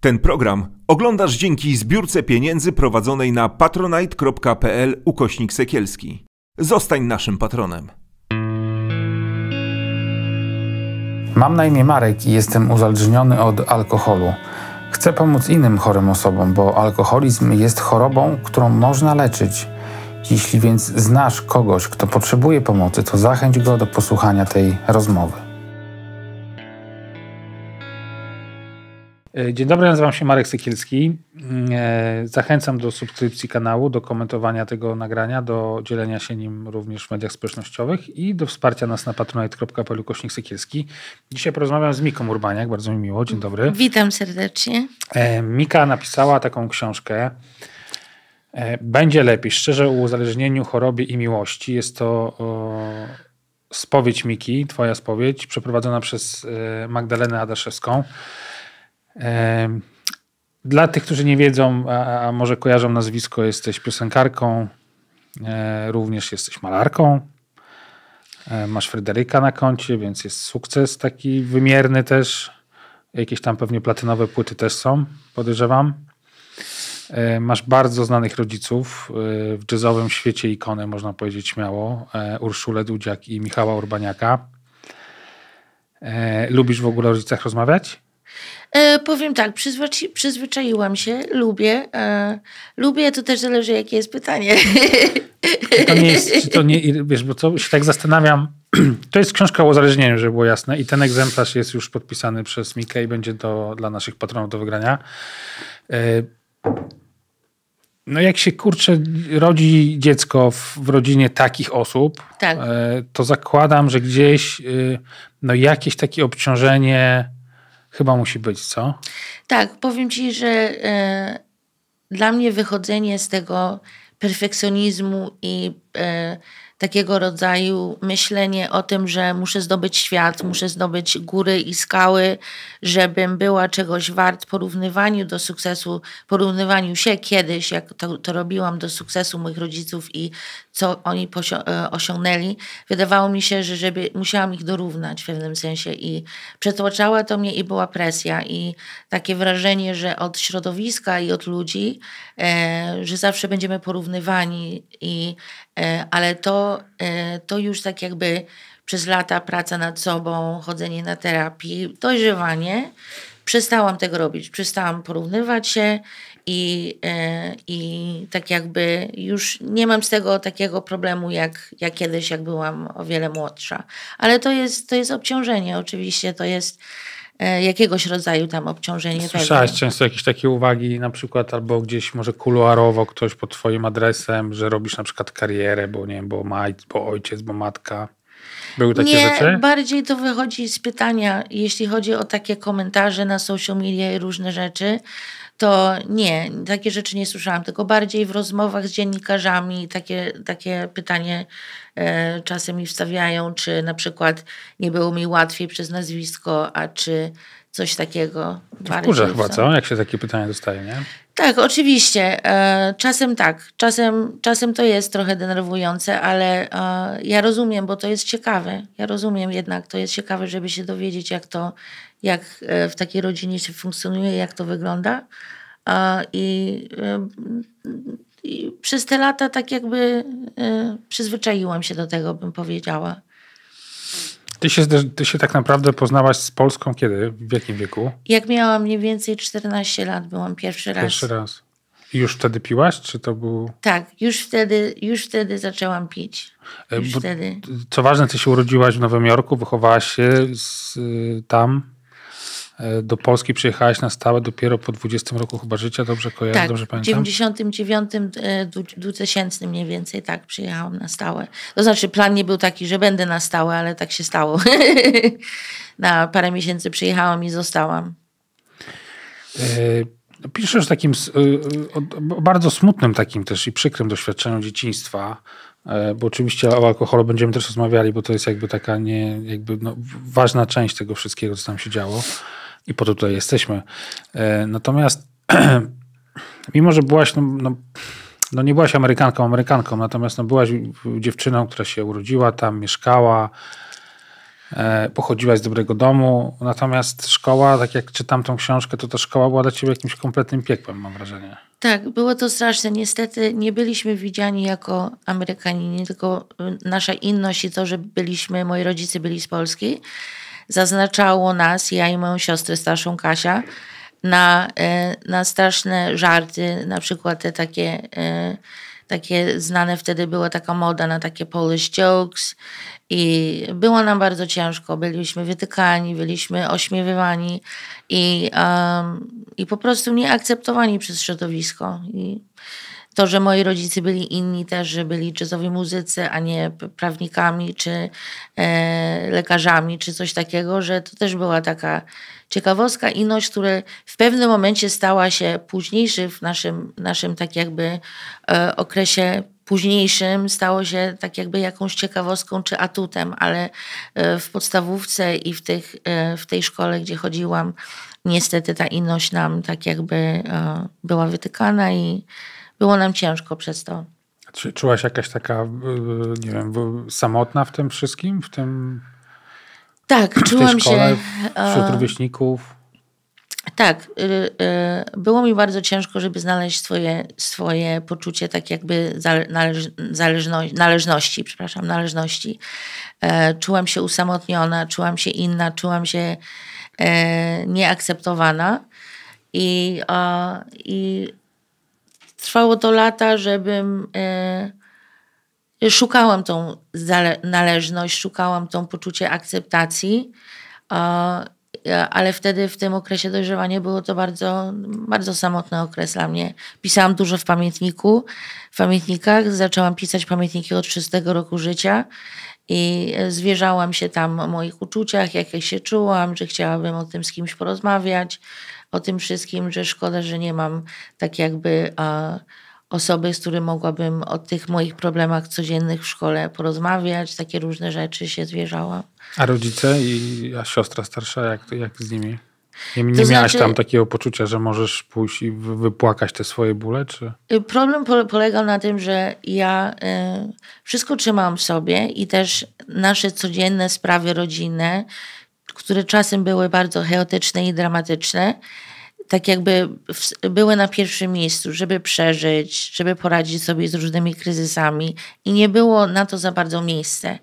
Ten program oglądasz dzięki zbiórce pieniędzy prowadzonej na patronite.pl ukośnik sekielski. Zostań naszym patronem. Mam na imię Marek i jestem uzależniony od alkoholu. Chcę pomóc innym chorym osobom, bo alkoholizm jest chorobą, którą można leczyć. Jeśli więc znasz kogoś, kto potrzebuje pomocy, to zachęć go do posłuchania tej rozmowy. E, dzień dobry, nazywam się Marek Sykielski. E, zachęcam do subskrypcji kanału, do komentowania tego nagrania, do dzielenia się nim również w mediach społecznościowych i do wsparcia nas na patronite.pl Kośnik Sykielski. Dzisiaj porozmawiam z Miką Urbaniak, bardzo mi miło, dzień dobry. Witam serdecznie. E, Mika napisała taką książkę Będzie lepiej, szczerze o uzależnieniu, chorobie i miłości. Jest to spowiedź Miki, twoja spowiedź, przeprowadzona przez Magdalenę Adaszewską. Dla tych, którzy nie wiedzą, a może kojarzą nazwisko, jesteś piosenkarką, e, również jesteś malarką. E, masz Fryderyka na koncie, więc jest sukces taki wymierny też. Jakieś tam pewnie platynowe płyty też są, podejrzewam. E, masz bardzo znanych rodziców w jazzowym świecie ikony, można powiedzieć śmiało. Urszulę Dudziak i Michała Urbaniaka. Lubisz w ogóle o rodzicach rozmawiać? E, powiem tak, przyzwyczai przyzwyczaiłam się, lubię. E, lubię, to też zależy, jakie jest pytanie. Czy to nie jest, czy to nie, wiesz, bo to się tak zastanawiam. To jest książka o uzależnieniu, żeby było jasne. I ten egzemplarz jest już podpisany przez Mikę i będzie to dla naszych patronów do wygrania. E, no jak się kurczę rodzi dziecko w, w rodzinie takich osób, tak. E, to zakładam, że gdzieś y, no jakieś takie obciążenie Chyba musi być, co? Tak, powiem ci, że e, dla mnie wychodzenie z tego perfekcjonizmu i e, takiego rodzaju myślenie o tym, że muszę zdobyć świat, muszę zdobyć góry i skały, żebym była czegoś wart porównywaniu do sukcesu, porównywaniu się kiedyś, jak to, to robiłam do sukcesu moich rodziców i co oni e, osiągnęli, wydawało mi się, że żeby, musiałam ich dorównać w pewnym sensie i przetłaczała to mnie i była presja i takie wrażenie, że od środowiska i od ludzi, e, że zawsze będziemy porównywani, i, e, ale to, e, to już tak jakby przez lata praca nad sobą, chodzenie na terapii, dojrzewanie, przestałam tego robić, przestałam porównywać się i, e, i tak jakby już nie mam z tego takiego problemu, jak, jak kiedyś, jak byłam o wiele młodsza. Ale to jest, to jest obciążenie, oczywiście, to jest e, jakiegoś rodzaju tam obciążenie. Słyszałaś tego. często jakieś takie uwagi, na przykład albo gdzieś może kuluarowo ktoś pod twoim adresem, że robisz na przykład karierę, bo nie wiem, bo, maj, bo ojciec, bo matka. Były takie nie, rzeczy? bardziej to wychodzi z pytania, jeśli chodzi o takie komentarze na social media i różne rzeczy, to nie, takie rzeczy nie słyszałam, tylko bardziej w rozmowach z dziennikarzami takie, takie pytanie e, czasem mi wstawiają, czy na przykład nie było mi łatwiej przez nazwisko, a czy coś takiego. To wkurza chyba, co? Jak się takie pytanie dostaje, nie? Tak, oczywiście. E, czasem tak, czasem, czasem to jest trochę denerwujące, ale e, ja rozumiem, bo to jest ciekawe. Ja rozumiem jednak, to jest ciekawe, żeby się dowiedzieć, jak to, jak e, w takiej rodzinie się funkcjonuje, jak to wygląda. I, i przez te lata tak jakby przyzwyczaiłam się do tego, bym powiedziała. Ty się, ty się tak naprawdę poznałaś z Polską kiedy? W jakim wieku? Jak miałam mniej więcej 14 lat, byłam pierwszy raz. Pierwszy raz. I już wtedy piłaś, czy to był... Tak, już wtedy, już wtedy zaczęłam pić. E, już wtedy. Co ważne, ty się urodziłaś w Nowym Jorku, wychowałaś się z, y, tam... E, do Polski przyjechałaś na stałe dopiero po 20 roku chyba życia, dobrze kojarzę, tak, dobrze pamiętam? w 99, 2000 mniej więcej, tak, przyjechałam na stałe. To znaczy plan nie był taki, że będę na stałe, ale tak się stało. na parę miesięcy przyjechałam i zostałam. E, piszesz e, o takim bardzo smutnym takim też i przykrym doświadczeniu dzieciństwa, bo oczywiście o alkoholu będziemy też rozmawiali, bo to jest jakby taka nie, jakby no ważna część tego wszystkiego, co tam się działo i po to tutaj jesteśmy. E, natomiast mimo, że byłaś, no, no, no, nie byłaś Amerykanką, Amerykanką, natomiast no, byłaś dziewczyną, która się urodziła tam, mieszkała, e, pochodziła z dobrego domu, natomiast szkoła, tak jak czytam tą książkę, to ta szkoła była dla ciebie jakimś kompletnym piekłem, mam wrażenie. Tak, było to straszne. Niestety nie byliśmy widziani jako Amerykanini, tylko nasza inność i to, że byliśmy, moi rodzice byli z Polski, zaznaczało nas, ja i moją siostrę starszą Kasia, na, e, na straszne żarty, na przykład te takie, e, takie znane wtedy była taka moda na takie Polish jokes i było nam bardzo ciężko, byliśmy wytykani, byliśmy ośmiewywani i, um, i po prostu nieakceptowani przez środowisko. I, to, że moi rodzice byli inni też, że byli jazzowi muzycy, a nie prawnikami czy e, lekarzami, czy coś takiego, że to też była taka ciekawostka, inność, która w pewnym momencie stała się późniejszy w naszym, naszym tak jakby e, okresie późniejszym stało się tak jakby jakąś ciekawostką czy atutem, ale e, w podstawówce i w, tych, e, w tej szkole, gdzie chodziłam, niestety ta inność nam tak jakby e, była wytykana i było nam ciężko przez to. Czy czułaś jakaś taka, e, nie wiem, samotna w tym wszystkim? W tym. Tak, w czułam tej szkole, się. E, wśród rówieśników. Tak, y, y, było mi bardzo ciężko, żeby znaleźć swoje, swoje poczucie tak jakby zależności, należności, przepraszam, należności. E, czułam się usamotniona, czułam się inna, czułam się nieakceptowana i, i Trwało to lata, żebym e, szukałam tą należność, szukałam tą poczucie akceptacji, e, ale wtedy w tym okresie dojrzewania było to bardzo, bardzo samotny okres dla mnie. Pisałam dużo w pamiętniku, w pamiętnikach, zaczęłam pisać pamiętniki od szóstego roku życia i e, zwierzałam się tam o moich uczuciach, jak się czułam, czy chciałabym o tym z kimś porozmawiać, o tym wszystkim, że szkoda, że nie mam tak jakby a, osoby, z którą mogłabym o tych moich problemach codziennych w szkole porozmawiać, takie różne rzeczy się zwierzałam. A rodzice i a siostra starsza, jak, jak z nimi? Nie, nie miałaś znaczy, tam takiego poczucia, że możesz pójść i wypłakać te swoje bóle? Czy? Problem po, polegał na tym, że ja y, wszystko trzymałam w sobie i też nasze codzienne sprawy rodzinne które czasem były bardzo chaotyczne i dramatyczne, tak jakby w, były na pierwszym miejscu, żeby przeżyć, żeby poradzić sobie z różnymi kryzysami i nie było na to za bardzo miejsce.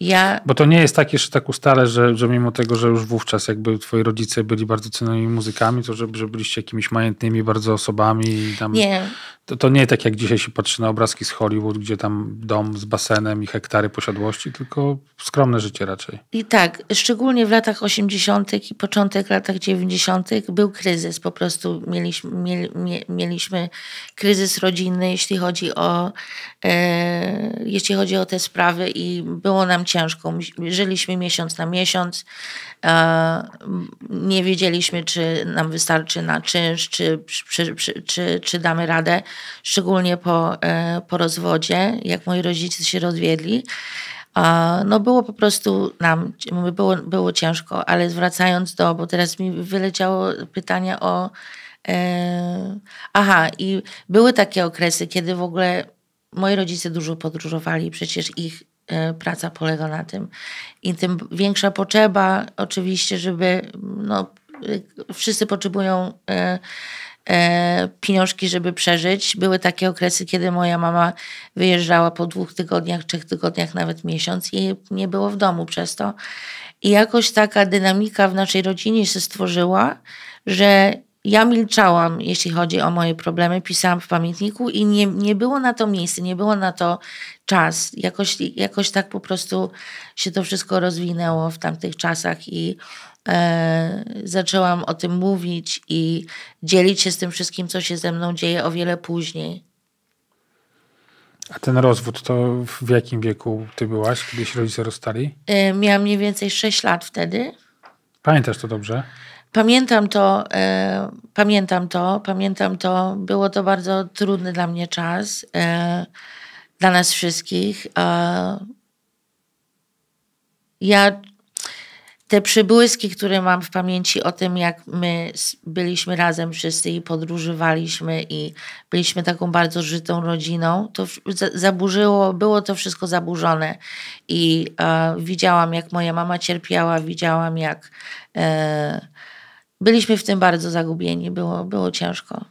Ja... Bo to nie jest takie, że tak ustale, że, że mimo tego, że już wówczas jakby twoi rodzice byli bardzo cennymi muzykami, to że, że byliście jakimiś majętnymi bardzo osobami. I tam... Nie. To, to nie tak jak dzisiaj się patrzy na obrazki z Hollywood, gdzie tam dom z basenem i hektary posiadłości, tylko skromne życie raczej. I tak, szczególnie w latach 80. i początek latach 90. był kryzys. Po prostu mieliśmy, mieli, mieliśmy kryzys rodzinny, jeśli chodzi o e, jeśli chodzi o te sprawy i było nam ciężką. Żyliśmy miesiąc na miesiąc. E, nie wiedzieliśmy, czy nam wystarczy na czynsz, czy, czy, czy, czy, damy radę. Szczególnie po, e, po rozwodzie, jak moi rodzice się rozwiedli. E, no było po prostu nam, było, było ciężko, ale zwracając do, bo teraz mi wyleciało pytanie o Aha, i były takie okresy, kiedy w ogóle moi rodzice dużo podróżowali, przecież ich e, praca polega na tym. I tym większa potrzeba oczywiście, żeby no, wszyscy potrzebują e, e, pieniążki, żeby przeżyć. Były takie okresy, kiedy moja mama wyjeżdżała po dwóch tygodniach, trzech tygodniach, nawet miesiąc i nie było w domu przez to. I jakoś taka dynamika w naszej rodzinie się stworzyła, że ja milczałam, jeśli chodzi o moje problemy, pisałam w pamiętniku i nie, nie było na to miejsce, nie było na to czas. Jakoś, jakoś tak po prostu się to wszystko rozwinęło w tamtych czasach i e, zaczęłam o tym mówić i dzielić się z tym wszystkim, co się ze mną dzieje o wiele później. A ten rozwód to w jakim wieku ty byłaś, kiedy się rodzice rozstali? E, miałam mniej więcej 6 lat wtedy. Pamiętasz to dobrze? Pamiętam to, e, pamiętam to, pamiętam to. Było to bardzo trudny dla mnie czas, e, dla nas wszystkich. E, ja te przybłyski, które mam w pamięci o tym, jak my byliśmy razem wszyscy i podróżowaliśmy i byliśmy taką bardzo żytą rodziną, to zaburzyło, było to wszystko zaburzone. I e, widziałam, jak moja mama cierpiała, widziałam, jak. E, byliśmy w tym bardzo zagubieni, było, było ciężko.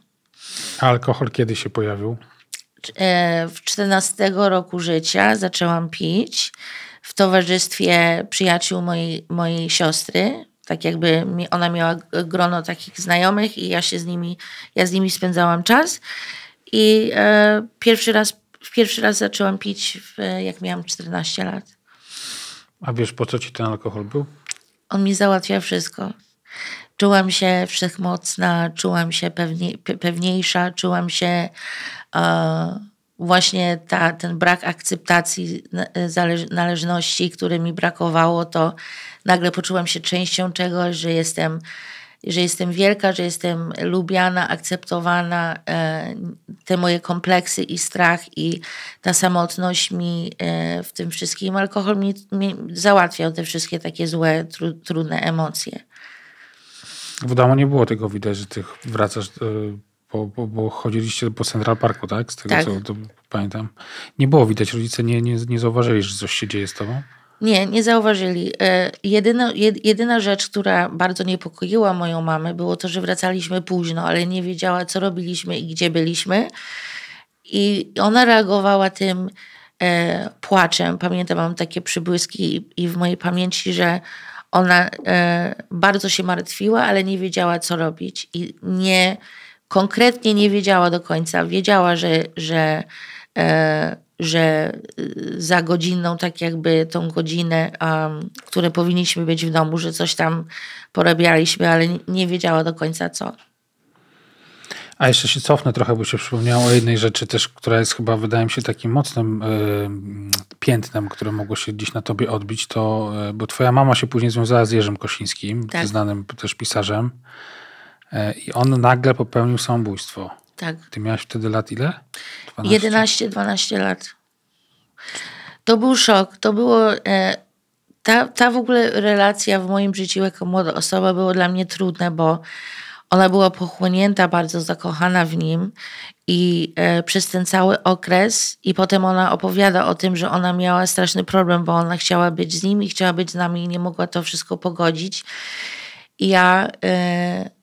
A alkohol kiedy się pojawił? E, w 14 roku życia zaczęłam pić w towarzystwie przyjaciół mojej, mojej siostry. Tak jakby ona miała grono takich znajomych i ja się z nimi, ja z nimi spędzałam czas. I e, pierwszy, raz, pierwszy raz zaczęłam pić, w, jak miałam 14 lat. A wiesz, po co ci ten alkohol był? On mi załatwia wszystko. Czułam się wszechmocna, czułam się pewnie, pewniejsza, czułam się e, właśnie ta, ten brak akceptacji e, zależ, należności, który mi brakowało, to nagle poczułam się częścią czegoś, że jestem, że jestem wielka, że jestem lubiana, akceptowana. E, te moje kompleksy i strach i ta samotność mi e, w tym wszystkim, alkohol mi, mi załatwiał te wszystkie takie złe, tru, trudne emocje. W domu nie było tego widać, że tych wracasz, bo, e, bo, bo chodziliście po Central Parku, tak? Z tego tak. co pamiętam. Nie było widać, rodzice nie, nie, nie zauważyli, że coś się dzieje z tobą? Nie, nie zauważyli. E, jedyna, jedyna rzecz, która bardzo niepokoiła moją mamę, było to, że wracaliśmy późno, ale nie wiedziała, co robiliśmy i gdzie byliśmy. I ona reagowała tym e, płaczem. Pamiętam, mam takie przybłyski i w mojej pamięci, że ona e, bardzo się martwiła, ale nie wiedziała, co robić i nie, konkretnie nie wiedziała do końca. Wiedziała, że, że, e, że e, za godzinną, tak jakby tą godzinę, um, które powinniśmy być w domu, że coś tam porabialiśmy, ale nie wiedziała do końca co. A jeszcze się cofnę trochę, bo się przypomniało o jednej rzeczy też, która jest chyba, wydaje mi się, takim mocnym y, piętnem, które mogło się dziś na tobie odbić, to, y, bo twoja mama się później związała z Jerzym Kosińskim, tak. znanym też pisarzem y, i on nagle popełnił samobójstwo. Tak. Ty miałaś wtedy lat ile? 11-12 lat. To był szok. To było... E, ta, ta w ogóle relacja w moim życiu jako młoda osoba była dla mnie trudna, bo ona była pochłonięta, bardzo zakochana w nim i e, przez ten cały okres i potem ona opowiada o tym, że ona miała straszny problem, bo ona chciała być z nim i chciała być z nami i nie mogła to wszystko pogodzić. I ja... E,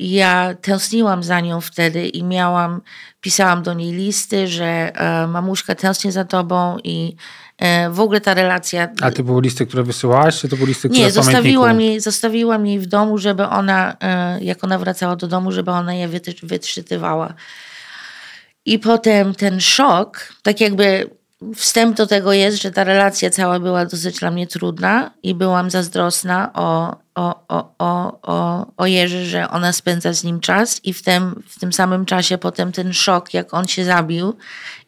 ja tęskniłam za nią wtedy i miałam, pisałam do niej listy, że e, mamuśka tęsknię za tobą i E, w ogóle ta relacja... A ty były listy, które wysyłałaś, czy to były listy, które Nie, zostawiłam jej, zostawiłam jej w domu, żeby ona, e, jak ona wracała do domu, żeby ona je wytrzytywała. I potem ten szok, tak jakby wstęp do tego jest, że ta relacja cała była dosyć dla mnie trudna i byłam zazdrosna o, o, o, o, o, o Jerzy, że ona spędza z nim czas i w tym, w tym samym czasie potem ten szok, jak on się zabił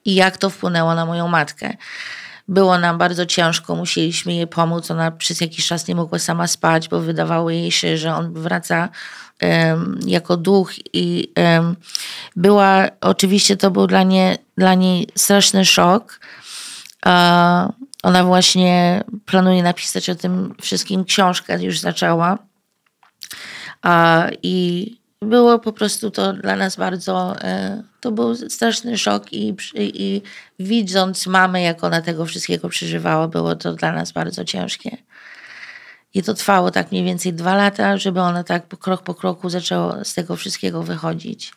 i jak to wpłynęło na moją matkę. Było nam bardzo ciężko, musieliśmy jej pomóc. Ona przez jakiś czas nie mogła sama spać, bo wydawało jej się, że on wraca um, jako duch i um, była, oczywiście to był dla, nie, dla niej straszny szok. Uh, ona właśnie planuje napisać o tym wszystkim książkę, już zaczęła. Uh, I było po prostu to dla nas bardzo, e, to był straszny szok i, i widząc mamę, jak ona tego wszystkiego przeżywała, było to dla nas bardzo ciężkie. I to trwało tak mniej więcej dwa lata, żeby ona tak krok po kroku zaczęła z tego wszystkiego wychodzić.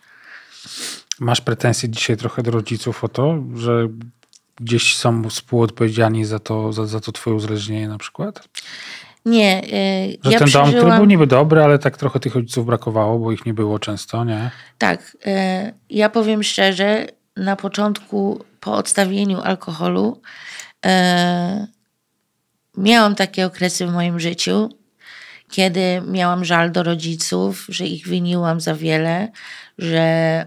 Masz pretensje dzisiaj trochę do rodziców o to, że gdzieś są współodpowiedzialni za to, za, za to twoje uzależnienie na przykład? Nie. Yy, Że ja ten przeżyłam... dom, który był niby dobry, ale tak trochę tych rodziców brakowało, bo ich nie było często, nie? Tak. Yy, ja powiem szczerze, na początku, po odstawieniu alkoholu, yy, miałam takie okresy w moim życiu, kiedy miałam żal do rodziców, że ich winiłam za wiele, że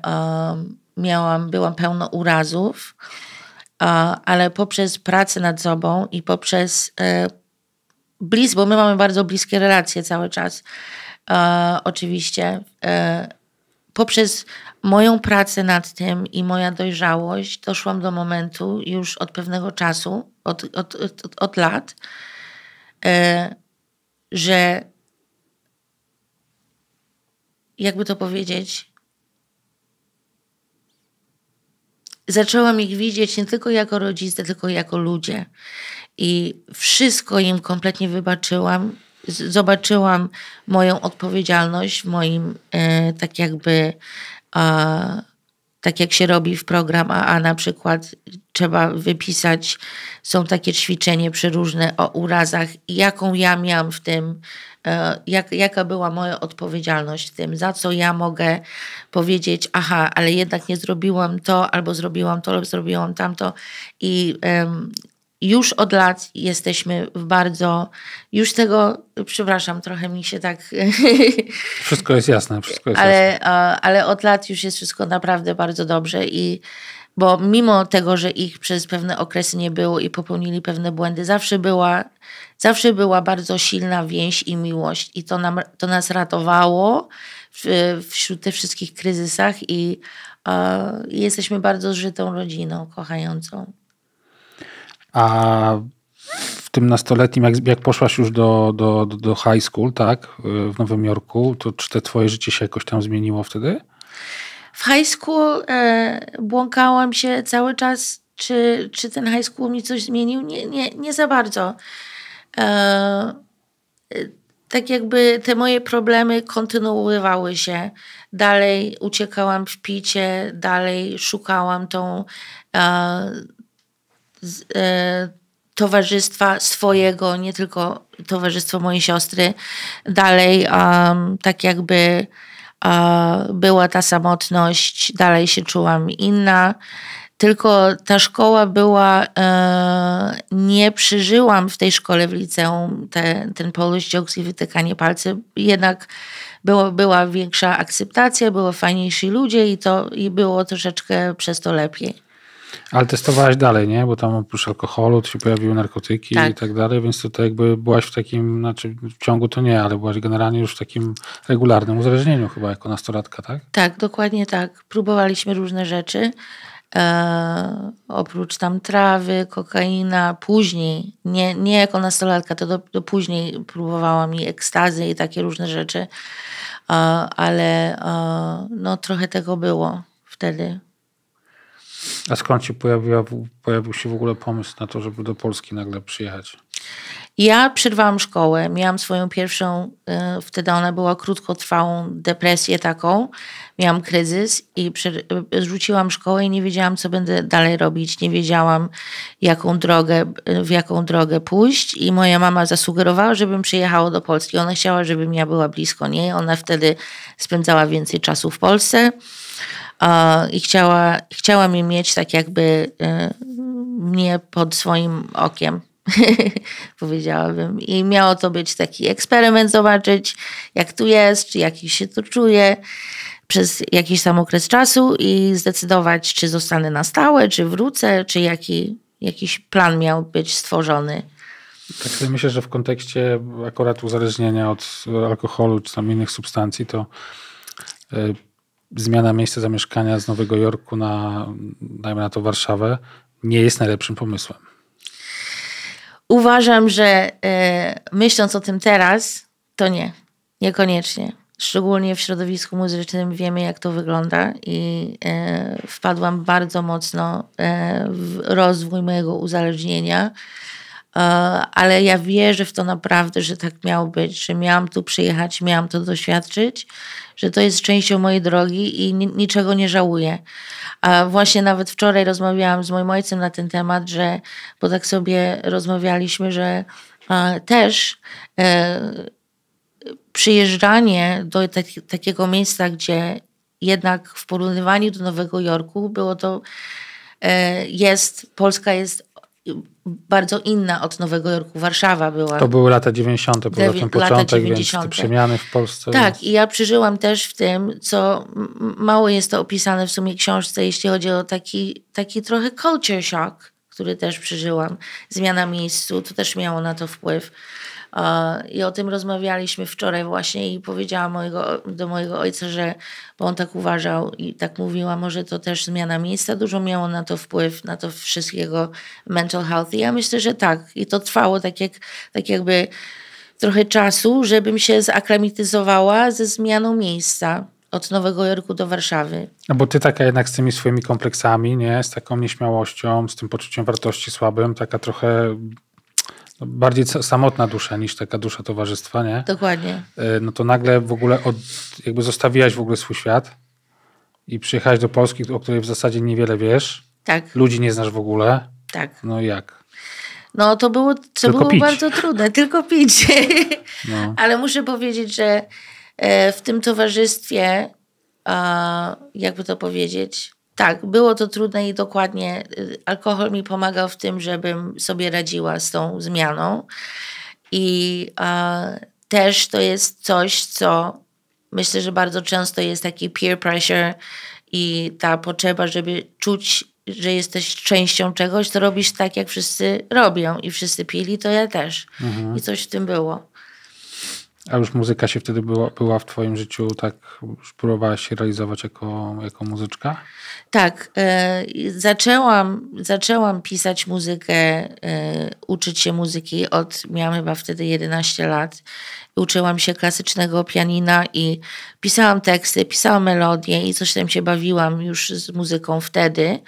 miałam, byłam pełno urazów, ale poprzez pracę nad sobą i poprzez blisko, bo my mamy bardzo bliskie relacje cały czas, e, oczywiście, e, poprzez moją pracę nad tym i moja dojrzałość doszłam do momentu już od pewnego czasu, od, od, od, od lat, e, że jakby to powiedzieć, zaczęłam ich widzieć nie tylko jako rodzice, tylko jako ludzie i wszystko im kompletnie wybaczyłam. Zobaczyłam moją odpowiedzialność w moim, e, tak jakby, e, tak jak się robi w program a na przykład, trzeba wypisać, są takie ćwiczenie przeróżne o urazach, jaką ja miałam w tym, e, jak, jaka była moja odpowiedzialność w tym, za co ja mogę powiedzieć, aha, ale jednak nie zrobiłam to, albo zrobiłam to, albo zrobiłam tamto i już od lat jesteśmy w bardzo, już tego, przepraszam, trochę mi się tak... Wszystko jest jasne, wszystko jest ale, jasne. Ale od lat już jest wszystko naprawdę bardzo dobrze i bo mimo tego, że ich przez pewne okresy nie było i popełnili pewne błędy, zawsze była, zawsze była bardzo silna więź i miłość i to, nam, to nas ratowało wśród tych wszystkich kryzysach i, jesteśmy bardzo żytą rodziną, kochającą. A w tym nastoletnim, jak, jak poszłaś już do, do, do high school, tak, w Nowym Jorku, to czy te twoje życie się jakoś tam zmieniło wtedy? W high school e, błąkałam się cały czas, czy, czy ten high school mi coś zmienił? Nie, nie, nie za bardzo. E, tak jakby te moje problemy kontynuowały się. Dalej uciekałam w picie, dalej szukałam tą e, z, e, towarzystwa swojego, nie tylko towarzystwo mojej siostry, dalej um, tak jakby była ta samotność, dalej się czułam inna. Tylko ta szkoła była, e, nie przeżyłam w tej szkole w liceum te, ten Polish jokes i wytykanie palcem. Jednak było, była większa akceptacja, było fajniejsi ludzie i to i było troszeczkę przez to lepiej. Ale testowałaś dalej, nie? Bo tam oprócz alkoholu się pojawiły narkotyki tak. i tak dalej, więc tutaj jakby byłaś w takim, znaczy w ciągu to nie, ale byłaś generalnie już w takim regularnym uzależnieniu chyba jako nastolatka, tak? Tak, dokładnie tak. Próbowaliśmy różne rzeczy. E, oprócz tam trawy, kokaina, później, nie, nie jako nastolatka, to do, do później próbowała mi ekstazy i takie różne rzeczy, e, ale e, no trochę tego było wtedy a skąd ci pojawiła, pojawił się w ogóle pomysł na to, żeby do Polski nagle przyjechać? Ja przerwałam szkołę, miałam swoją pierwszą, y, wtedy ona była krótkotrwałą depresję taką, miałam kryzys i rzuciłam szkołę i nie wiedziałam, co będę dalej robić, nie wiedziałam, jaką drogę, w jaką drogę pójść i moja mama zasugerowała, żebym przyjechała do Polski. Ona chciała, żebym ja była blisko niej, ona wtedy spędzała więcej czasu w Polsce i chciała, chciała mnie mieć tak jakby y, mnie pod swoim okiem. powiedziałabym. I miało to być taki eksperyment, zobaczyć jak tu jest, czy jak się tu czuję przez jakiś tam okres czasu i zdecydować, czy zostanę na stałe, czy wrócę, czy jaki, jakiś plan miał być stworzony. Tak sobie myślę, że w kontekście akurat uzależnienia od alkoholu czy tam innych substancji, to y, zmiana miejsca zamieszkania z Nowego Jorku na, dajmy na to, Warszawę, nie jest najlepszym pomysłem. Uważam, że y, myśląc o tym teraz, to nie. Niekoniecznie. Szczególnie w środowisku muzycznym wiemy, jak to wygląda, i e, wpadłam bardzo mocno e, w rozwój mojego uzależnienia E, ale ja wierzę w to naprawdę, że tak miało być, że miałam tu przyjechać, miałam to doświadczyć, że to jest częścią mojej drogi i niczego nie żałuję. A właśnie nawet wczoraj rozmawiałam z moim ojcem na ten temat, że, bo tak sobie rozmawialiśmy, że e, też e, przyjeżdżanie do tak-, takiego miejsca, gdzie jednak w porównywaniu do Nowego Jorku było to, jest, Polska jest bardzo inna od Nowego Jorku. Warszawa była. To były lata 90., poza tym początek, 90. więc przemiany w Polsce. Tak, więc... i ja przeżyłam też w tym, co mało jest to opisane w sumie książce, jeśli chodzi o taki, taki trochę culture shock, który też przeżyłam. Zmiana miejscu, to też miało na to wpływ. I o tym rozmawialiśmy wczoraj właśnie i powiedziałam mojego, do mojego ojca, że bo on tak uważał i tak mówiła, może to też zmiana miejsca dużo miało na to wpływ, na to wszystkiego mental health. I ja myślę, że tak. I to trwało tak, jak, tak jakby trochę czasu, żebym się zaaklimatyzowała ze zmianą miejsca od Nowego Jorku do Warszawy. No bo ty taka jednak z tymi swoimi kompleksami, nie? Z taką nieśmiałością, z tym poczuciem wartości słabym, taka trochę bardziej samotna dusza niż taka dusza towarzystwa, nie? Dokładnie. E, no to nagle w ogóle od, jakby zostawiłaś w ogóle swój świat i przyjechałaś do Polski, o której w zasadzie niewiele wiesz. Tak. Ludzi nie znasz w ogóle. Tak. No jak? No to było, to było bardzo trudne, tylko pić. No. Ale muszę powiedzieć, że e, w tym towarzystwie, jakby to powiedzieć, tak, było to trudne i dokładnie y, alkohol mi pomagał w tym, żebym sobie radziła z tą zmianą. I e, też to jest coś, co myślę, że bardzo często jest taki peer pressure i ta potrzeba, żeby czuć, że jesteś częścią czegoś, to robisz tak, jak wszyscy robią i wszyscy pili, to ja też. Mhm. I coś w tym było. A już muzyka się wtedy była, była w Twoim życiu, tak już próbowałaś się realizować jako, jako muzyczka? Tak. Y, zaczęłam, zaczęłam pisać muzykę, y, uczyć się muzyki od, miałam chyba wtedy 11 lat uczyłam się klasycznego pianina i pisałam teksty, pisałam melodie i coś tam się bawiłam już z muzyką wtedy,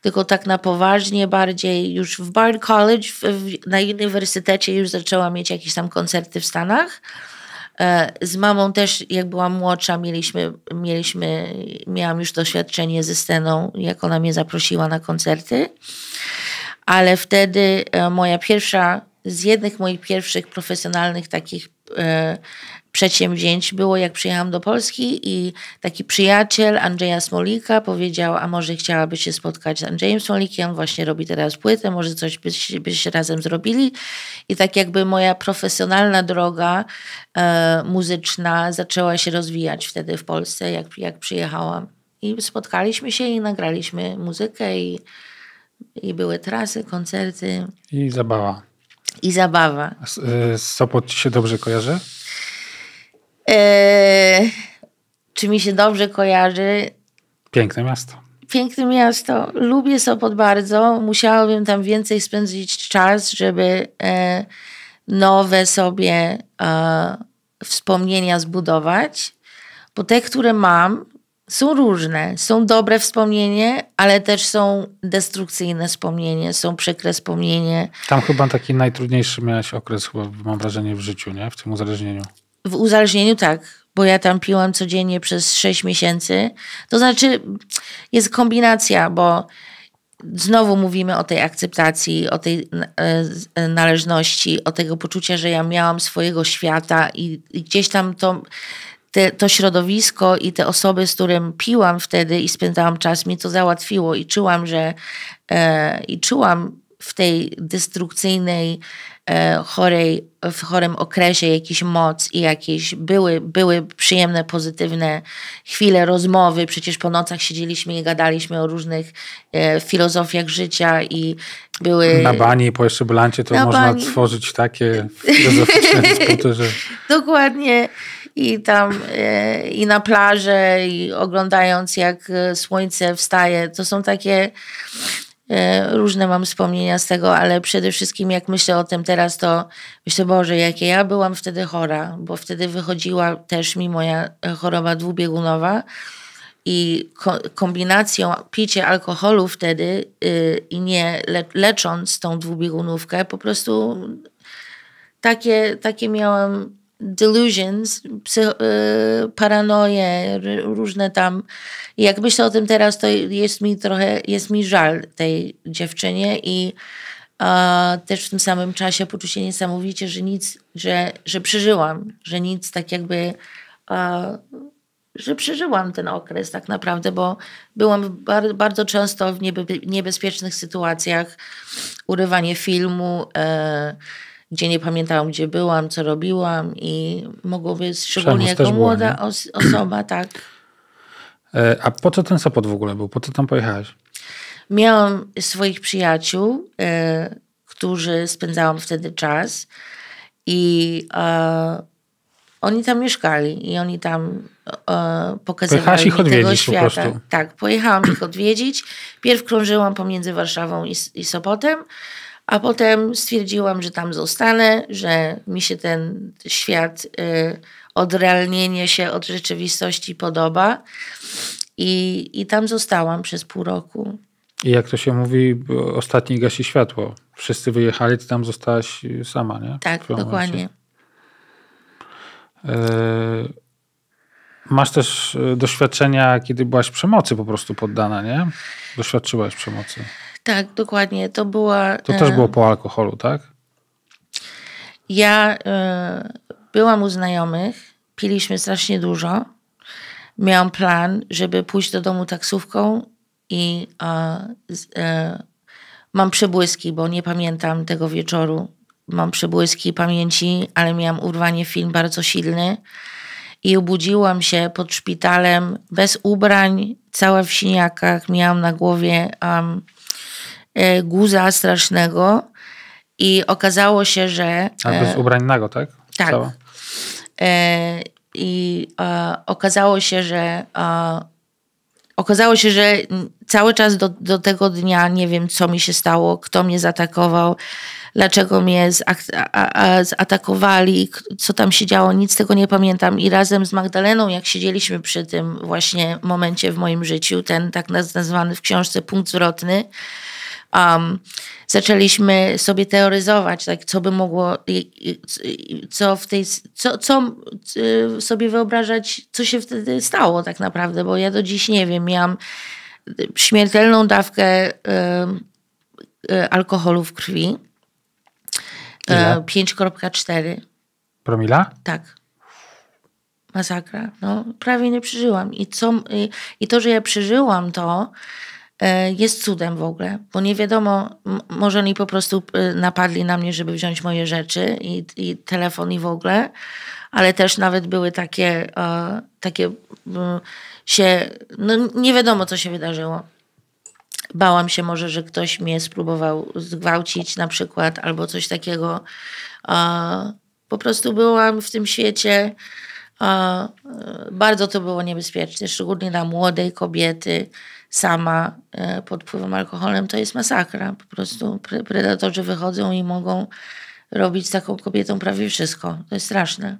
tylko tak na poważnie bardziej już w Bard College, w, w, na uniwersytecie już zaczęłam mieć jakieś tam koncerty w Stanach. E, z mamą też, jak byłam młodsza, mieliśmy, mieliśmy, miałam już doświadczenie ze sceną, jak ona mnie zaprosiła na koncerty. Ale wtedy e, moja pierwsza z jednych moich pierwszych profesjonalnych takich e, przedsięwzięć było, jak przyjechałam do Polski i taki przyjaciel Andrzeja Smolika powiedział, a może chciałaby się spotkać z Andrzejem Smolikiem, właśnie robi teraz płytę, może coś byście razem zrobili. I tak jakby moja profesjonalna droga e, muzyczna zaczęła się rozwijać wtedy w Polsce, jak, jak przyjechałam. I spotkaliśmy się i nagraliśmy muzykę i, i były trasy, koncerty. I zabawa. I zabawa. E, Sopot ci się dobrze kojarzy? E, czy mi się dobrze kojarzy? Piękne miasto. Piękne miasto. Lubię Sopot bardzo. Musiałabym tam więcej spędzić czas, żeby e, nowe sobie e, wspomnienia zbudować. Bo te, które mam, są różne. Są dobre wspomnienie, ale też są destrukcyjne wspomnienie, są przykre wspomnienie. Tam chyba taki najtrudniejszy miałeś okres, chyba mam wrażenie, w życiu, nie? W tym uzależnieniu. W uzależnieniu tak, bo ja tam piłam codziennie przez 6 miesięcy. To znaczy, jest kombinacja, bo znowu mówimy o tej akceptacji, o tej e, należności, o tego poczucia, że ja miałam swojego świata i, i gdzieś tam to te, to środowisko i te osoby, z którym piłam wtedy i spędzałam czas, mi to załatwiło i czułam, że e, i czułam w tej destrukcyjnej, e, chorej, w chorym okresie jakiś moc i jakieś były, były przyjemne, pozytywne chwile, rozmowy. Przecież po nocach siedzieliśmy i gadaliśmy o różnych e, filozofiach życia i były... Na bani po jeszcze to Na można bani. tworzyć takie filozoficzne dysputy, że... Dokładnie i tam e, i na plaży i oglądając jak e, słońce wstaje. To są takie e, różne mam wspomnienia z tego, ale przede wszystkim jak myślę o tym teraz, to myślę, Boże, jakie ja byłam wtedy chora, bo wtedy wychodziła też mi moja choroba dwubiegunowa i kombinacją picie alkoholu wtedy y, i nie le lecząc tą dwubiegunówkę, po prostu takie, takie miałam delusions, e, paranoje, różne tam. Jak myślę o tym teraz, to jest mi trochę, jest mi żal tej dziewczynie i a, też w tym samym czasie poczucie niesamowicie, że nic, że, że przeżyłam, że nic tak jakby... A, że przeżyłam ten okres tak naprawdę, bo byłam bardzo, bardzo często w niebe, niebezpiecznych sytuacjach, urywanie filmu, e, gdzie nie pamiętałam, gdzie byłam, co robiłam i mogłoby, szczególnie jako młoda os osoba, tak. E, a po co ten Sopot w ogóle był? Po co tam pojechałaś? Miałam swoich przyjaciół, e, którzy spędzałam wtedy czas i oni tam mieszkali i oni tam e, pokazywali Pojechałaś ich odwiedzić świata. Po prostu. Tak, pojechałam ich odwiedzić. Pierw krążyłam pomiędzy Warszawą i, i Sopotem a potem stwierdziłam, że tam zostanę, że mi się ten świat, y, odrealnienie się od rzeczywistości podoba. I, I tam zostałam przez pół roku. I jak to się mówi, ostatni gasi światło. Wszyscy wyjechali, ty tam zostałaś y, sama, nie? Tak, dokładnie. E, masz też y, doświadczenia, kiedy byłaś przemocy po prostu poddana, nie? Doświadczyłaś przemocy. Tak, dokładnie. To była. To też e, było po alkoholu, tak? Ja e, byłam u znajomych, piliśmy strasznie dużo. Miałam plan, żeby pójść do domu taksówką i e, mam przebłyski, bo nie pamiętam tego wieczoru. Mam przebłyski pamięci, ale miałam urwanie film bardzo silny. I obudziłam się pod szpitalem bez ubrań, cała w siniakach. Miałam na głowie E, guza strasznego i okazało się, że... Ale bez ubrań nago, tak? Tak. Cała. E, I e, okazało się, że okazało się, że cały czas do, do tego dnia nie wiem, co mi się stało, kto mnie zaatakował, dlaczego mnie zaatakowali, co tam się działo, nic tego nie pamiętam. I razem z Magdaleną, jak siedzieliśmy przy tym właśnie momencie w moim życiu, ten tak nazwany w książce punkt zwrotny, um, zaczęliśmy sobie teoryzować, tak, co by mogło, co w tej, co, co y, sobie wyobrażać, co się wtedy stało tak naprawdę, bo ja do dziś nie wiem, miałam śmiertelną dawkę y, y, alkoholu w krwi, e, y, 5,4. Promila? Tak masakra. No, prawie nie przeżyłam. I, co, i, I to, że ja przeżyłam to, E, jest cudem w ogóle, bo nie wiadomo, może oni po prostu e, napadli na mnie, żeby wziąć moje rzeczy i, i telefon i w ogóle, ale też nawet były takie, e, takie się, no nie wiadomo co się wydarzyło. Bałam się może, że ktoś mnie spróbował zgwałcić na przykład albo coś takiego. Po prostu byłam w tym świecie. Bardzo to było niebezpieczne, szczególnie dla młodej kobiety sama e, pod wpływem alkoholem, to jest masakra. Po prostu predatorzy wychodzą i mogą robić z taką kobietą prawie wszystko. To jest straszne,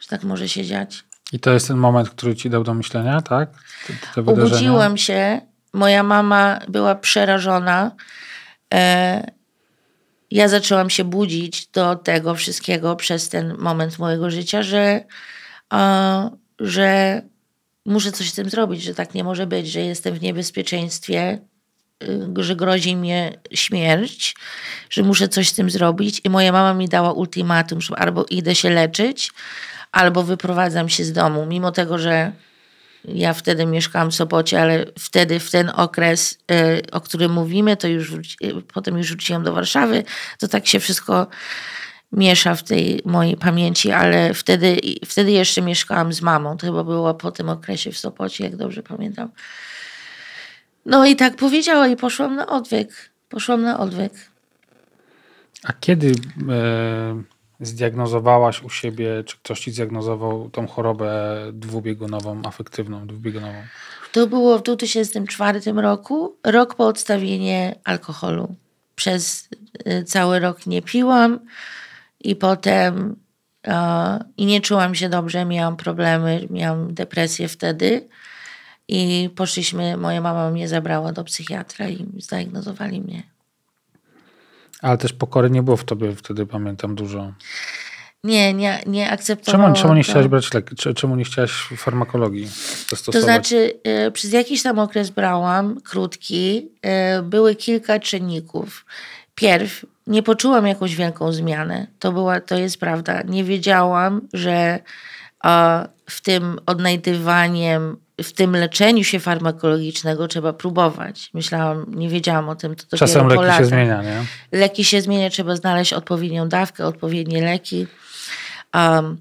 że tak może się dziać. I to jest ten moment, który ci dał do myślenia, tak? Te, te się, moja mama była przerażona. E, ja zaczęłam się budzić do tego wszystkiego przez ten moment mojego życia, że, że muszę coś z tym zrobić, że tak nie może być, że jestem w niebezpieczeństwie, y, że grozi mnie śmierć, że muszę coś z tym zrobić. I moja mama mi dała ultimatum, że albo idę się leczyć, albo wyprowadzam się z domu, mimo tego, że ja wtedy mieszkałam w Sopocie, ale wtedy, w ten okres, y, o którym mówimy, to już y, potem już wróciłam do Warszawy, to tak się wszystko miesza w tej mojej pamięci, ale wtedy, wtedy jeszcze mieszkałam z mamą. To chyba było po tym okresie w Sopocie, jak dobrze pamiętam. No i tak powiedziała i poszłam na odwyk. Poszłam na odwyk. A kiedy e, zdiagnozowałaś u siebie, czy ktoś ci zdiagnozował tą chorobę dwubiegunową, afektywną, dwubiegunową? To było w 2004 roku, rok po odstawieniu alkoholu. Przez e, cały rok nie piłam i potem e, i nie czułam się dobrze, miałam problemy, miałam depresję wtedy. I poszliśmy, moja mama mnie zabrała do psychiatra i zdiagnozowali mnie. Ale też pokory nie było w tobie wtedy, pamiętam, dużo. Nie, nie, nie akceptowałam. Czemu, czemu nie chciałaś brać leki? Czemu nie chciałaś farmakologii zastosować? To znaczy, e, przez jakiś tam okres brałam, krótki. E, były kilka czynników pierw nie poczułam jakąś wielką zmianę. To, była, to jest prawda. Nie wiedziałam, że a, w tym odnajdywaniem, w tym leczeniu się farmakologicznego trzeba próbować. Myślałam, nie wiedziałam o tym. To Czasem leki się zmienia, nie? Leki się zmienia, trzeba znaleźć odpowiednią dawkę, odpowiednie leki. Um,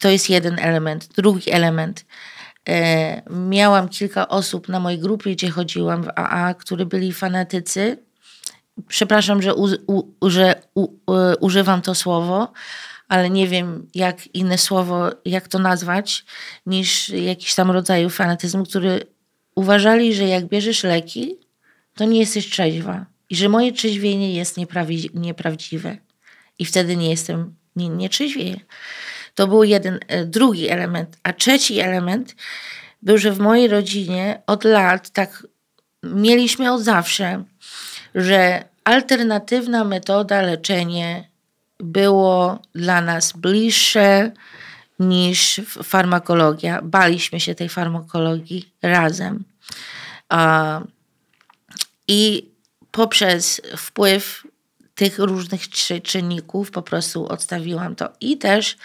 to jest jeden element. Drugi element. E, miałam kilka osób na mojej grupie, gdzie chodziłam w AA, które byli fanatycy przepraszam, że, u, u, że u, e, używam to słowo, ale nie wiem, jak inne słowo, jak to nazwać, niż jakiś tam rodzaju fanatyzmu, który uważali, że jak bierzesz leki, to nie jesteś trzeźwa i że moje trzeźwienie jest nieprawi, nieprawdziwe i wtedy nie jestem, nie, nie trzeźwieję. To był jeden, e, drugi element. A trzeci element był, że w mojej rodzinie od lat tak mieliśmy od zawsze, że alternatywna metoda leczenia było dla nas bliższe niż farmakologia. Baliśmy się tej farmakologii razem. I poprzez wpływ tych różnych czynników po prostu odstawiłam to. I też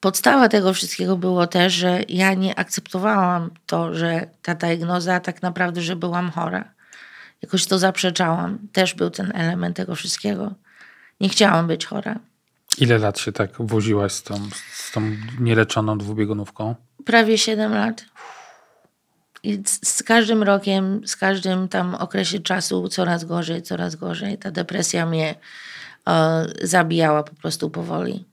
podstawa tego wszystkiego było też, że ja nie akceptowałam to, że ta diagnoza tak naprawdę, że byłam chora. Jakoś to zaprzeczałam. Też był ten element tego wszystkiego. Nie chciałam być chora. Ile lat się tak woziłaś z tą, z tą nieleczoną dwubiegunówką? Prawie 7 lat. I z każdym rokiem, z każdym tam okresie czasu coraz gorzej, coraz gorzej. Ta depresja mnie e, zabijała po prostu powoli.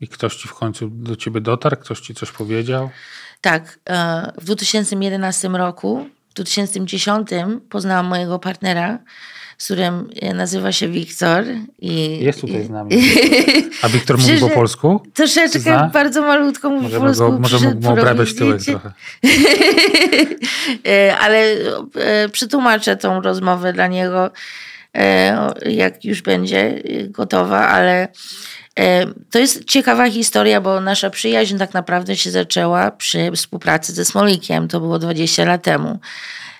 I ktoś ci w końcu do ciebie dotarł? Ktoś ci coś powiedział? Tak. E, w 2011 roku 2010 poznałam mojego partnera, z którym e, nazywa się Wiktor. I, Jest tutaj i, z nami. A Wiktor mówi po polsku? Troszeczkę, Zna? bardzo malutko mówi po polsku. może mógł mu obrabiać tyłek trochę. E, ale e, przetłumaczę tą rozmowę dla niego. E, jak już będzie gotowa, ale e, to jest ciekawa historia, bo nasza przyjaźń tak naprawdę się zaczęła przy współpracy ze Smolikiem. To było 20 lat temu.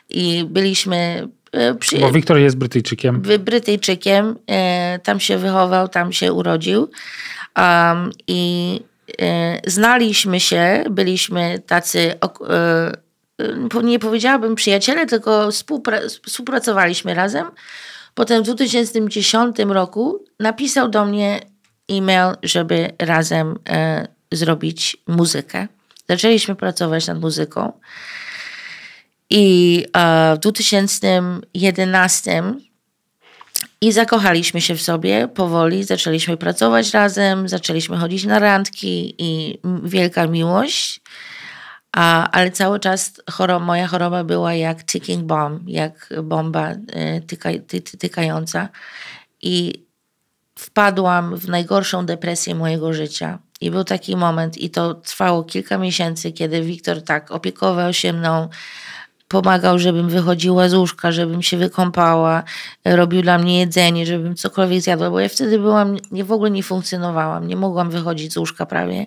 I byliśmy e, przy... Bo Wiktor jest Brytyjczykiem. Brytyjczykiem. Tam się wychował, tam się urodził. Um, I znaliśmy się, byliśmy tacy, nie powiedziałabym przyjaciele, tylko współpracowaliśmy razem. Potem w 2010 roku napisał do mnie e-mail, żeby razem e, zrobić muzykę. Zaczęliśmy pracować nad muzyką. I e, w 2011 i zakochaliśmy się w sobie powoli, zaczęliśmy pracować razem, zaczęliśmy chodzić na randki i wielka miłość. A, ale cały czas moja choroba była jak ticking bomb, jak bomba e, tyka, ty, ty, tykająca. I wpadłam w najgorszą depresję mojego życia. I był taki moment, i to trwało kilka miesięcy, kiedy Wiktor tak opiekował się mną, pomagał, żebym wychodziła z łóżka, żebym się wykąpała, robił dla mnie jedzenie, żebym cokolwiek zjadła, bo ja wtedy byłam, nie, w ogóle nie funkcjonowałam, nie mogłam wychodzić z łóżka prawie.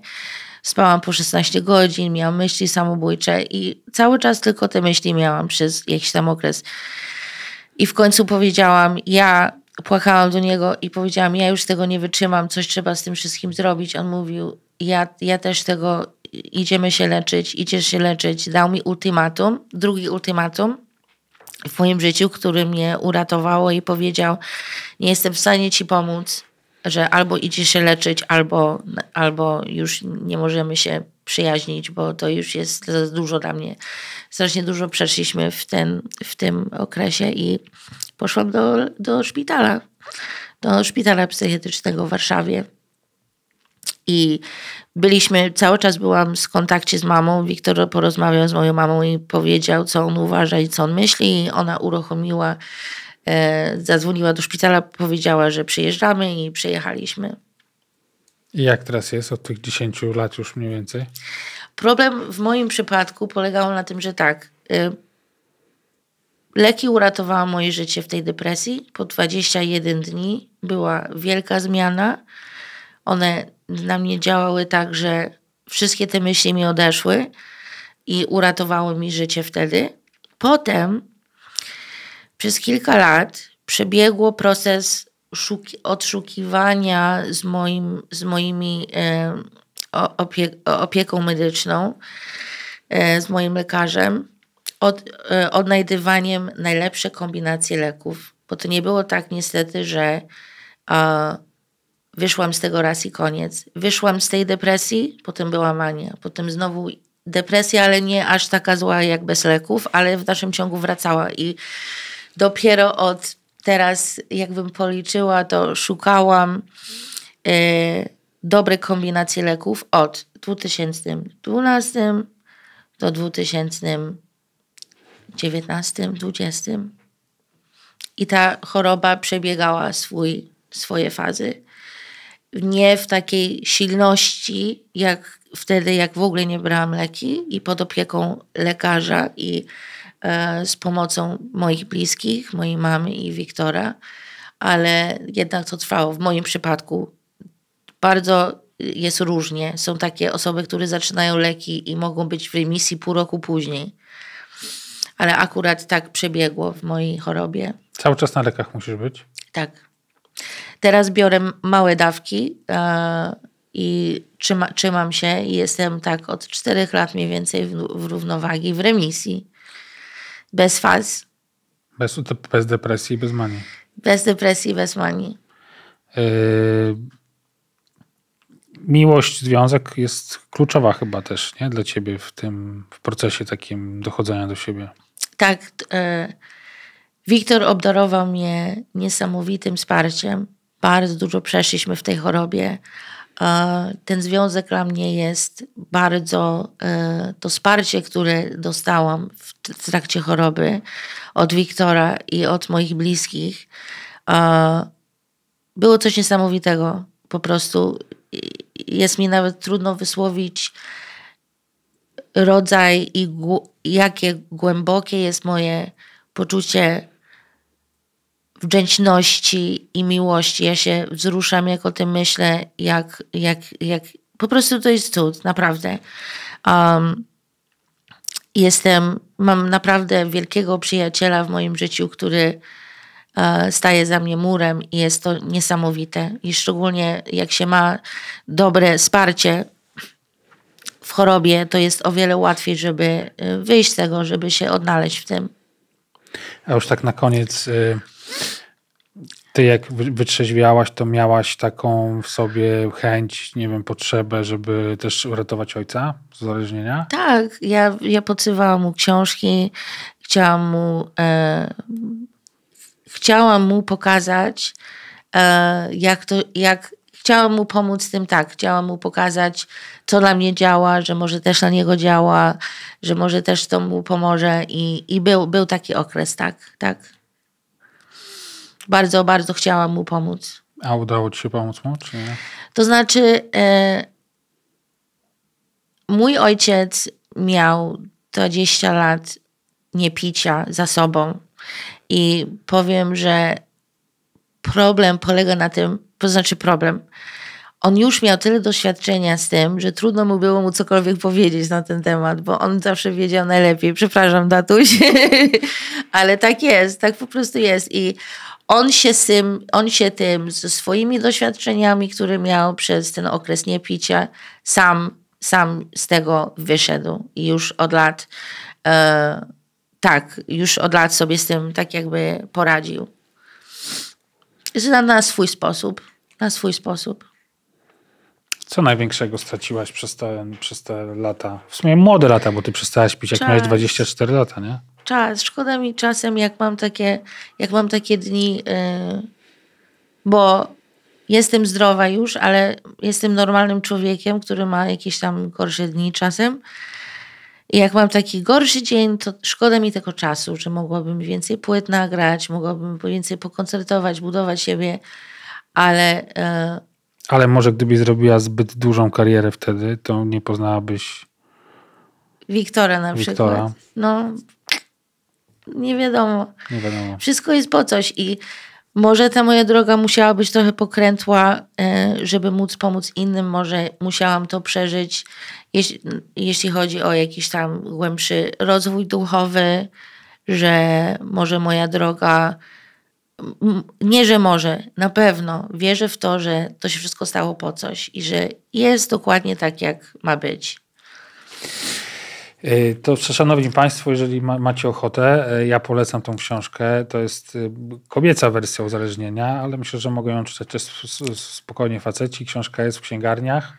Spałam po 16 godzin, miałam myśli samobójcze i cały czas tylko te myśli miałam przez jakiś tam okres. I w końcu powiedziałam, ja płakałam do niego i powiedziałam, ja już tego nie wytrzymam, coś trzeba z tym wszystkim zrobić. On mówił, ja, ja też tego, idziemy się leczyć, idziesz się leczyć. Dał mi ultimatum, drugi ultimatum w moim życiu, który mnie uratowało i powiedział, nie jestem w stanie ci pomóc, że albo idzie się leczyć, albo, albo już nie możemy się przyjaźnić, bo to już jest za dużo dla mnie. Strasznie dużo przeszliśmy w, ten, w tym okresie i poszłam do, do szpitala, do szpitala psychiatrycznego w Warszawie. I byliśmy, cały czas byłam w kontakcie z mamą. Wiktor porozmawiał z moją mamą i powiedział, co on uważa i co on myśli. I ona uruchomiła E, zadzwoniła do szpitala, powiedziała, że przyjeżdżamy i przyjechaliśmy. I jak teraz jest od tych 10 lat już mniej więcej? Problem w moim przypadku polegał na tym, że tak. E, leki uratowały moje życie w tej depresji. Po 21 dni była wielka zmiana. One na mnie działały tak, że wszystkie te myśli mi odeszły i uratowały mi życie wtedy. Potem przez kilka lat przebiegło proces odszukiwania z, moim, z moimi e, opie opieką medyczną, e, z moim lekarzem, od, e, odnajdywaniem najlepsze kombinacje leków, bo to nie było tak niestety, że wyszłam z tego raz i koniec. Wyszłam z tej depresji, potem była mania, potem znowu depresja, ale nie aż taka zła jak bez leków, ale w dalszym ciągu wracała i Dopiero od teraz, jakbym policzyła, to szukałam yy, dobrej kombinacji leków od 2012 do 2019, 2020. I ta choroba przebiegała swój, swoje fazy. Nie w takiej silności, jak wtedy, jak w ogóle nie brałam leki i pod opieką lekarza i E, z pomocą moich bliskich, mojej mamy i Wiktora, ale jednak to trwało. W moim przypadku bardzo jest różnie. Są takie osoby, które zaczynają leki i mogą być w remisji pół roku później. Ale akurat tak przebiegło w mojej chorobie. Cały czas na lekach musisz być? Tak. Teraz biorę małe dawki e, i trzyma, trzymam się i jestem tak od czterech lat mniej więcej w, w równowagi, w remisji bez faz. Bez, bez depresji, bez manii. Bez depresji, bez manii. Yy, miłość, związek jest kluczowa chyba też, nie? Dla ciebie w tym w procesie takim dochodzenia do siebie. Tak. Yy, Wiktor obdarował mnie niesamowitym wsparciem. Bardzo dużo przeszliśmy w tej chorobie ten związek dla mnie jest bardzo, e, to wsparcie, które dostałam w trakcie choroby od Wiktora i od moich bliskich, było coś niesamowitego. Po prostu jest mi nawet trudno wysłowić rodzaj i jakie głębokie jest moje poczucie wdzięczności i miłości. Ja się wzruszam, jak o tym myślę, jak, jak, jak po prostu to jest cud, naprawdę. Um, jestem, mam naprawdę wielkiego przyjaciela w moim życiu, który e, staje za mnie murem i jest to niesamowite. I szczególnie jak się ma dobre wsparcie w chorobie, to jest o wiele łatwiej, żeby e, wyjść z tego, żeby się odnaleźć w tym. A już tak na koniec. Y ty jak wytrzeźwiałaś, to miałaś taką w sobie chęć, nie wiem, potrzebę, żeby też uratować ojca z uzależnienia? Tak, ja, ja podsywałam mu książki, chciałam mu, e, chciałam mu pokazać, e, jak to, jak chciałam mu pomóc tym tak, chciałam mu pokazać, co dla mnie działa, że może też na niego działa, że może też to mu pomoże i, i był, był taki okres, tak, tak bardzo, bardzo chciałam mu pomóc. A udało ci się pomóc mu, czy nie? To znaczy, e, mój ojciec miał 20 lat niepicia za sobą i powiem, że problem polega na tym, to znaczy problem, on już miał tyle doświadczenia z tym, że trudno mu było mu cokolwiek powiedzieć na ten temat, bo on zawsze wiedział najlepiej. Przepraszam, tatuś, ale tak jest, tak po prostu jest. I on się, tym, on się tym, ze swoimi doświadczeniami, które miał przez ten okres niepicia, sam, sam z tego wyszedł i już od lat, e, tak, już od lat sobie z tym tak jakby poradził. Na, na swój sposób, na swój sposób. Co największego straciłaś przez te, przez te lata? W sumie młode lata, bo ty przestałaś pić, jak Cześć. miałeś 24 tak. lata, nie? czas, szkoda mi czasem, jak mam takie, jak mam takie dni, yy, bo jestem zdrowa już, ale jestem normalnym człowiekiem, który ma jakieś tam gorsze dni czasem. I jak mam taki gorszy dzień, to szkoda mi tego czasu, że mogłabym więcej płyt nagrać, mogłabym więcej pokoncertować, budować siebie, ale. Yy, ale może gdybyś zrobiła zbyt dużą karierę wtedy, to nie poznałabyś. Wiktora na Wiktora. przykład. No, nie wiadomo. Nie wiadomo. Wszystko jest po coś i może ta moja droga musiała być trochę pokrętła, e, żeby móc pomóc innym. Może musiałam to przeżyć, jeśli, jeśli chodzi o jakiś tam głębszy rozwój duchowy, że może moja droga. Nie, że może, na pewno wierzę w to, że to się wszystko stało po coś i że jest dokładnie tak, jak ma być. E, to szanowni Państwo, jeżeli ma, macie ochotę, e, ja polecam tą książkę. To jest e, kobieca wersja uzależnienia, ale myślę, że mogą ją czytać też spokojnie faceci. Książka jest w księgarniach.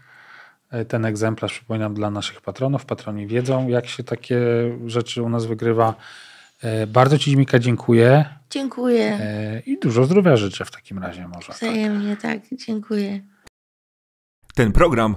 Ten egzemplarz przypominam dla naszych patronów. Patroni wiedzą, jak się takie rzeczy u nas wygrywa. Bardzo Ci Dzimika dziękuję. Dziękuję. I dużo zdrowia życzę w takim razie może. Tak? Wzajemnie, tak. tak dziękuję. Ten program